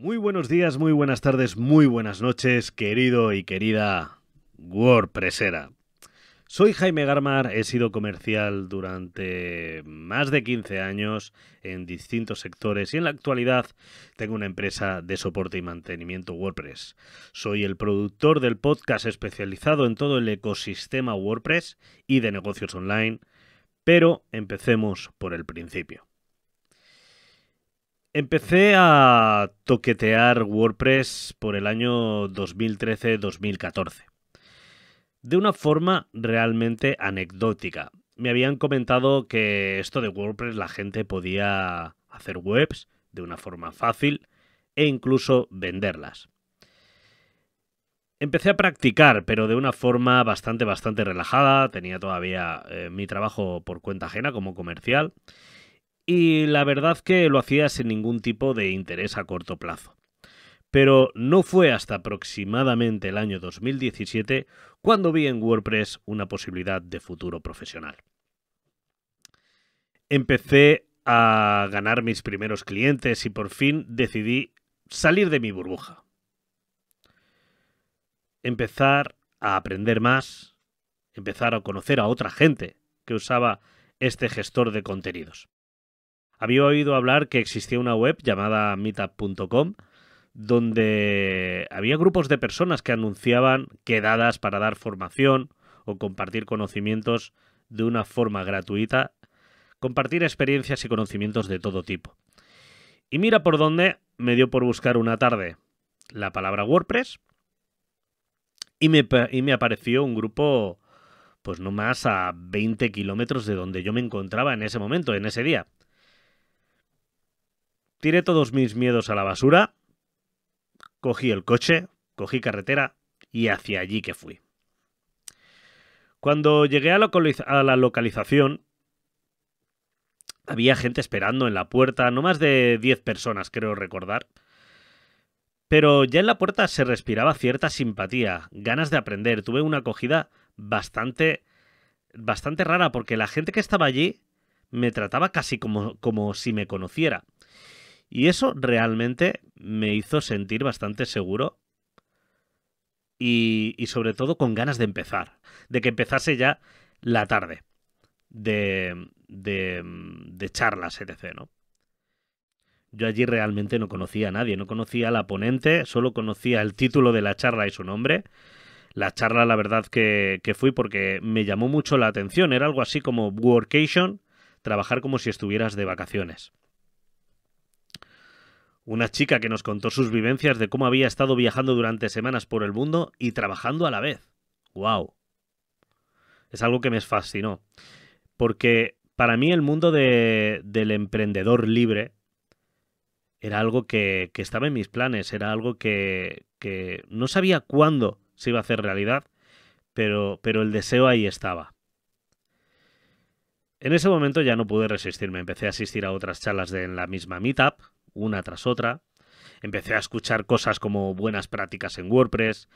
Muy buenos días, muy buenas tardes, muy buenas noches, querido y querida WordPressera. Soy Jaime Garmar, he sido comercial durante más de 15 años en distintos sectores y en la actualidad tengo una empresa de soporte y mantenimiento WordPress. Soy el productor del podcast especializado en todo el ecosistema WordPress y de negocios online, pero empecemos por el principio. Empecé a toquetear WordPress por el año 2013-2014. De una forma realmente anecdótica. Me habían comentado que esto de WordPress la gente podía hacer webs de una forma fácil e incluso venderlas. Empecé a practicar, pero de una forma bastante, bastante relajada. Tenía todavía eh, mi trabajo por cuenta ajena como comercial y la verdad que lo hacía sin ningún tipo de interés a corto plazo. Pero no fue hasta aproximadamente el año 2017 cuando vi en WordPress una posibilidad de futuro profesional. Empecé a ganar mis primeros clientes y por fin decidí salir de mi burbuja. Empezar a aprender más, empezar a conocer a otra gente que usaba este gestor de contenidos había oído hablar que existía una web llamada meetup.com donde había grupos de personas que anunciaban quedadas para dar formación o compartir conocimientos de una forma gratuita, compartir experiencias y conocimientos de todo tipo. Y mira por dónde me dio por buscar una tarde la palabra WordPress y me, apareció un grupo pues no más a 20 kilómetros de donde yo me encontraba en ese momento, en ese día. Tiré todos mis miedos a la basura, cogí el coche, cogí carretera y hacia allí que fui. Cuando llegué a, la localización, había gente esperando en la puerta, no más de 10 personas, creo recordar. Pero ya en la puerta se respiraba cierta simpatía, ganas de aprender. Tuve una acogida bastante bastante rara porque la gente que estaba allí me trataba casi como, como si me conociera. Y eso realmente me hizo sentir bastante seguro y, sobre todo con ganas de empezar, de que empezase ya la tarde de, de, charlas, etc. ¿no? Yo allí realmente no conocía a nadie, no conocía a la ponente, solo conocía el título de la charla y su nombre. La charla, la verdad que, que fui porque me llamó mucho la atención, era algo así como workation, trabajar como si estuvieras de vacaciones una chica que nos contó sus vivencias de cómo había estado viajando durante semanas por el mundo y trabajando a la vez. ¡Wow! Es algo que me fascinó. Porque para mí el mundo del emprendedor libre era algo que, estaba en mis planes, era algo que, no sabía cuándo se iba a hacer realidad, pero, el deseo ahí estaba. En ese momento ya no pude resistirme, empecé a asistir a otras charlas de en la misma meetup, una tras otra. Empecé a escuchar cosas como buenas prácticas en WordPress,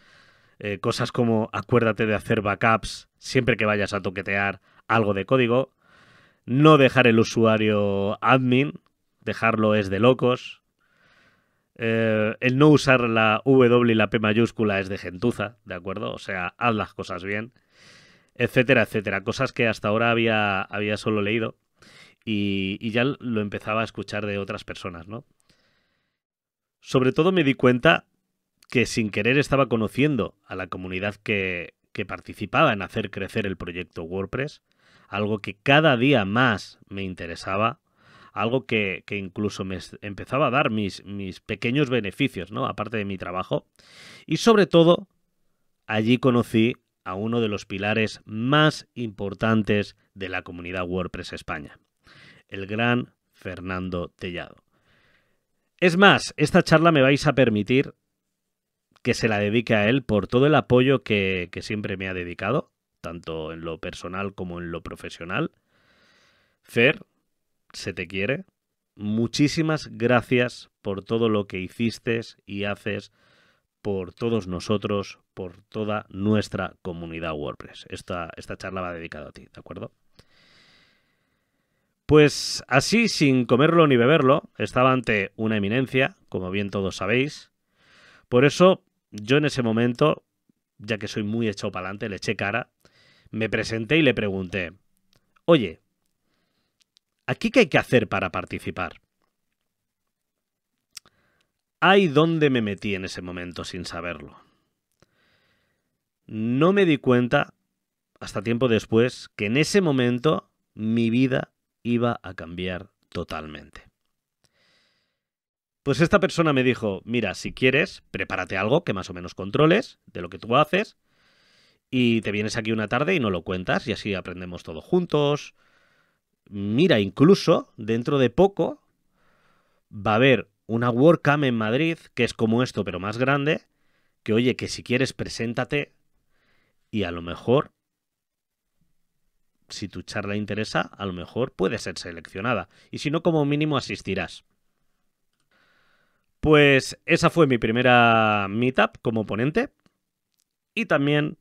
eh, cosas como acuérdate de hacer backups siempre que vayas a toquetear algo de código, no dejar el usuario admin, dejarlo es de locos, eh, el no usar la W y la P mayúscula es de gentuza, ¿de acuerdo? O sea, haz las cosas bien, etcétera, etcétera. Cosas que hasta ahora había, había solo leído y, ya lo empezaba a escuchar de otras personas, ¿no? Sobre todo me di cuenta que sin querer estaba conociendo a la comunidad que, que participaba en hacer crecer el proyecto WordPress, algo que cada día más me interesaba, algo que, que incluso me empezaba a dar mis, mis pequeños beneficios, ¿no? Aparte de mi trabajo. Y sobre todo, allí conocí a uno de los pilares más importantes de la comunidad WordPress España el gran Fernando Tellado. Es más, esta charla me vais a permitir que se la dedique a él por todo el apoyo que, siempre me ha dedicado, tanto en lo personal como en lo profesional. Fer, se te quiere. Muchísimas gracias por todo lo que hiciste y haces por todos nosotros, por toda nuestra comunidad WordPress. esta charla va dedicada a ti, ¿de acuerdo? Pues así, sin comerlo ni beberlo, estaba ante una eminencia, como bien todos sabéis. Por eso, yo en ese momento, ya que soy muy hecho para adelante, le eché cara, me presenté y le pregunté, oye, ¿aquí qué hay que hacer para participar? Hay dónde me metí en ese momento sin saberlo. No me di cuenta, hasta tiempo después, que en ese momento mi vida iba a cambiar totalmente. Pues esta persona me dijo, mira, si quieres, prepárate algo que más o menos controles de lo que tú haces y te vienes aquí una tarde y no lo cuentas y así aprendemos todos juntos. Mira, incluso dentro de poco va a haber una WordCamp en Madrid que es como esto pero más grande, que oye, que si quieres preséntate y a lo mejor si tu charla interesa, a lo mejor puede ser seleccionada, y si no, como mínimo asistirás. Pues esa fue mi primera meetup como ponente y también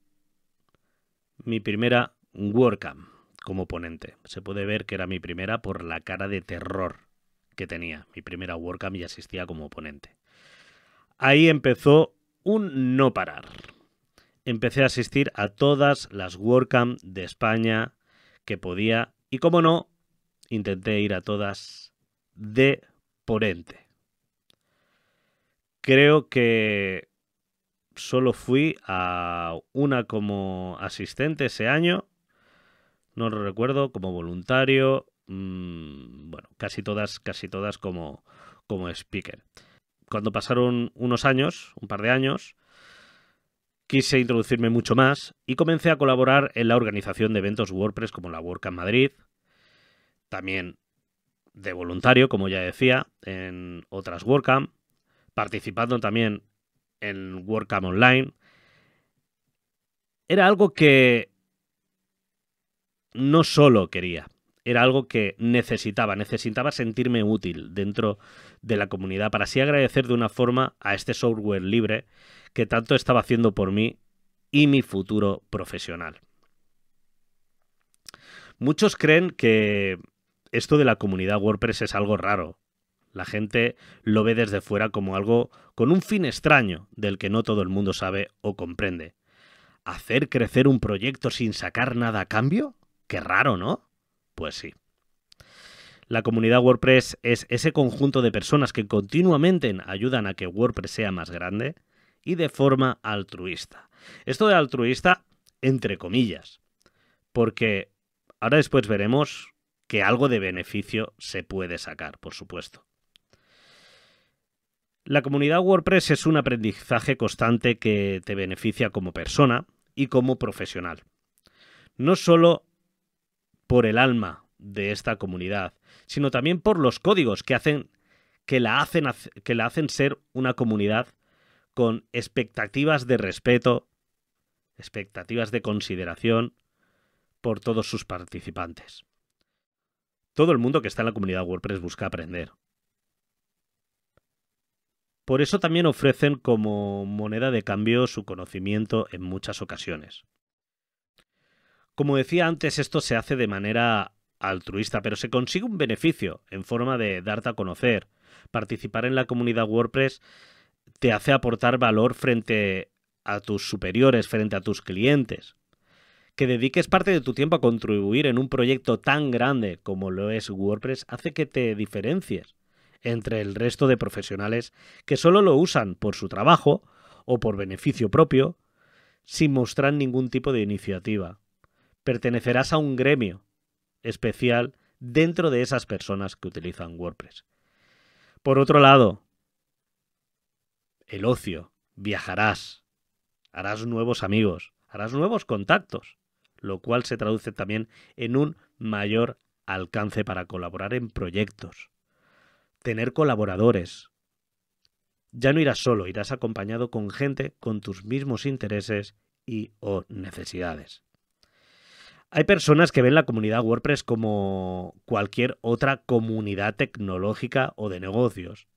mi primera WordCamp como ponente. Se puede ver que era mi primera por la cara de terror que tenía, mi primera WordCamp y asistía como ponente. Ahí empezó un no parar. Empecé a asistir a todas las WordCamp de España, que podía y como no, intenté ir a todas de ponente. Creo que solo fui a una como asistente ese año, no lo recuerdo, como voluntario, mm, bueno, casi todas, casi todas como, como speaker. Cuando pasaron unos años, un par de años, Quise introducirme mucho más y comencé a colaborar en la organización de eventos WordPress como la WordCamp Madrid, también de voluntario, como ya decía, en otras WordCamp, participando también en WordCamp Online. Era algo que no solo quería, era algo que necesitaba, necesitaba sentirme útil dentro de la comunidad para así agradecer de una forma a este software libre que tanto estaba haciendo por mí y mi futuro profesional. Muchos creen que esto de la comunidad WordPress es algo raro. La gente lo ve desde fuera como algo con un fin extraño del que no todo el mundo sabe o comprende. ¿Hacer crecer un proyecto sin sacar nada a cambio? Qué raro, ¿no? Pues sí. La comunidad WordPress es ese conjunto de personas que continuamente ayudan a que WordPress sea más grande y de forma altruista. Esto de altruista, entre comillas, porque ahora después veremos que algo de beneficio se puede sacar, por supuesto. La comunidad WordPress es un aprendizaje constante que te beneficia como persona y como profesional. No solo por el alma de esta comunidad, sino también por los códigos que hacen que la hacen, que la hacen ser una comunidad con expectativas de respeto, expectativas de consideración por todos sus participantes. Todo el mundo que está en la comunidad WordPress busca aprender. Por eso también ofrecen como moneda de cambio su conocimiento en muchas ocasiones. Como decía antes, esto se hace de manera altruista, pero se consigue un beneficio en forma de darte a conocer. Participar en la comunidad WordPress te hace aportar valor frente a tus superiores, frente a tus clientes. Que dediques parte de tu tiempo a contribuir en un proyecto tan grande como lo es WordPress hace que te diferencies entre el resto de profesionales que solo lo usan por su trabajo o por beneficio propio, sin mostrar ningún tipo de iniciativa pertenecerás a un gremio especial dentro de esas personas que utilizan WordPress. Por otro lado, el ocio, viajarás, harás nuevos amigos, harás nuevos contactos, lo cual se traduce también en un mayor alcance para colaborar en proyectos, tener colaboradores. Ya no irás solo, irás acompañado con gente con tus mismos intereses y o necesidades. Hay personas que ven la comunidad WordPress como cualquier otra comunidad tecnológica o de negocios.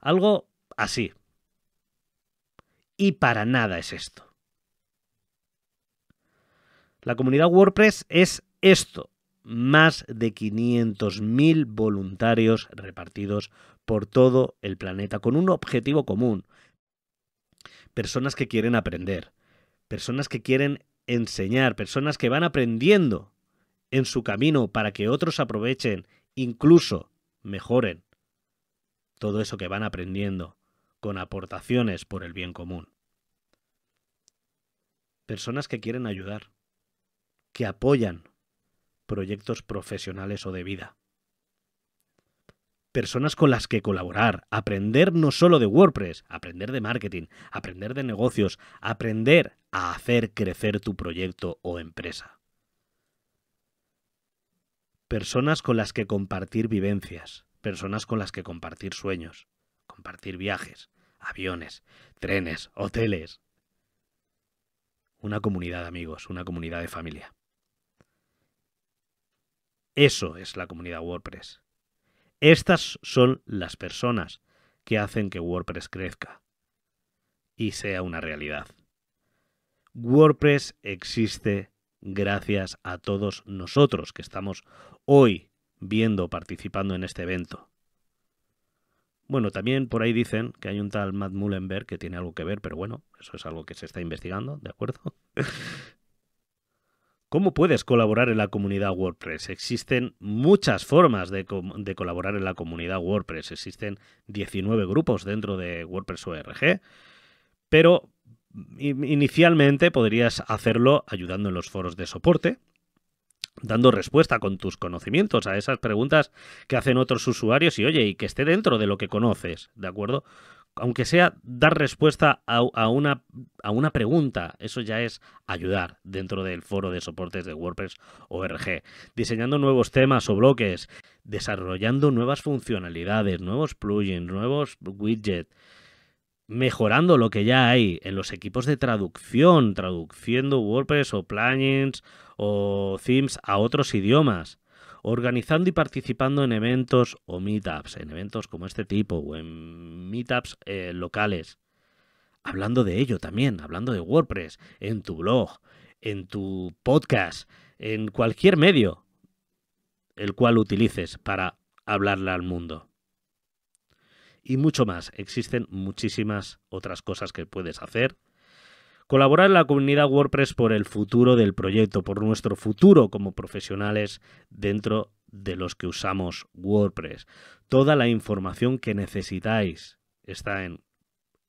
Algo así. Y para nada es esto. La comunidad WordPress es esto, más de 500.000 voluntarios repartidos por todo el planeta con un objetivo común. Personas que quieren aprender, personas que quieren enseñar, personas que van aprendiendo en su camino para que otros aprovechen, incluso mejoren todo eso que van aprendiendo con aportaciones por el bien común. Personas que quieren ayudar, que apoyan proyectos profesionales o de vida personas con las que colaborar, aprender no solo de WordPress, aprender de marketing, aprender de negocios, aprender a hacer crecer tu proyecto o empresa. Personas con las que compartir vivencias, personas con las que compartir sueños, compartir viajes, aviones, trenes, hoteles. Una comunidad de amigos, una comunidad de familia. Eso es la comunidad WordPress. Estas son las personas que hacen que WordPress crezca y sea una realidad. WordPress existe gracias a todos nosotros que estamos hoy viendo, participando en este evento. Bueno, también por ahí dicen que hay un tal Matt Mullenberg que tiene algo que ver, pero bueno, eso es algo que se está investigando, ¿de acuerdo? ¿Cómo puedes colaborar en la comunidad WordPress? Existen muchas formas de, colaborar en la comunidad WordPress. Existen 19 grupos dentro de WordPress ORG, pero mm, inicialmente podrías hacerlo ayudando en los foros de soporte, dando respuesta con tus conocimientos a esas preguntas que hacen otros usuarios y oye, y que esté dentro de lo que conoces, ¿de acuerdo? aunque sea dar respuesta a, una, a una pregunta, eso ya es ayudar dentro del foro de soportes de WordPress ORG, diseñando nuevos temas o bloques, desarrollando nuevas funcionalidades, nuevos plugins, nuevos widgets, mejorando lo que ya hay en los equipos de traducción, traduciendo WordPress o plugins o themes a otros idiomas organizando y participando en eventos o meetups, en eventos como este tipo o en meetups eh, locales. Hablando de ello también, hablando de WordPress, en tu blog, en tu podcast, en cualquier medio el cual utilices para hablarle al mundo. Y mucho más, existen muchísimas otras cosas que puedes hacer Colaborar en la comunidad WordPress por el futuro del proyecto, por nuestro futuro como profesionales dentro de los que usamos WordPress. Toda la información que necesitáis está en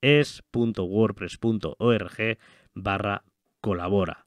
es.wordpress.org barra colabora.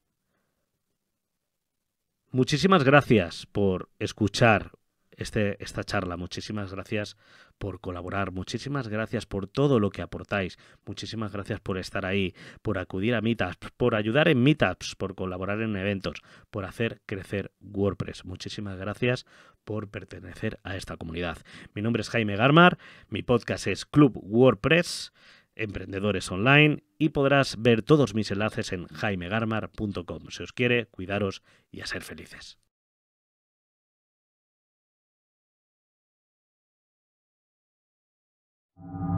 Muchísimas gracias por escuchar este, esta charla. Muchísimas gracias por colaborar, muchísimas gracias por todo lo que aportáis, muchísimas gracias por estar ahí, por acudir a meetups, por ayudar en meetups, por colaborar en eventos, por hacer crecer WordPress. Muchísimas gracias por pertenecer a esta comunidad. Mi nombre es Jaime Garmar, mi podcast es Club WordPress. Emprendedores Online y podrás ver todos mis enlaces en jaimegarmar.com. Si os quiere, cuidaros y a ser felices. Thank you.